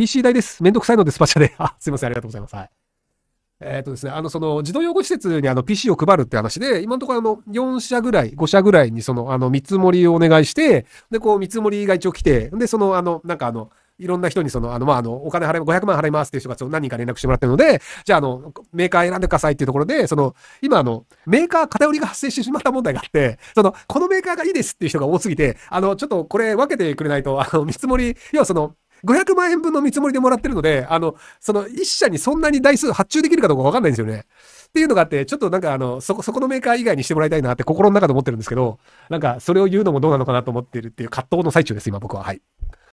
PC 代です。めんどくさいのでスパチャで。あ、すいません。ありがとうございます。はい。えっ、ー、とですね、あの、その、児童養護施設にあの、PC を配るって話で、今のところあの、4社ぐらい、5社ぐらいにその、あの、見積もりをお願いして、で、こう、見積もりが一応来て、で、その、あの、なんかあの、いろんな人にその、あの、まあ、あの、お金払い、500万払いますっていう人が何人か連絡してもらってるので、じゃあ、あの、メーカー選んでくださいっていうところで、その、今、あの、メーカー偏りが発生してしまった問題があって、その、このメーカーがいいですっていう人が多すぎて、あの、ちょっとこれ分けてくれないと、あの、見積もり、要はその、500万円分の見積もりでもらってるので、あの、その1社にそんなに台数発注できるかどうかわかんないんですよね。っていうのがあって、ちょっとなんかあの、そこ、そこのメーカー以外にしてもらいたいなって心の中で思ってるんですけど、なんかそれを言うのもどうなのかなと思ってるっていう葛藤の最中です、今僕は。はい。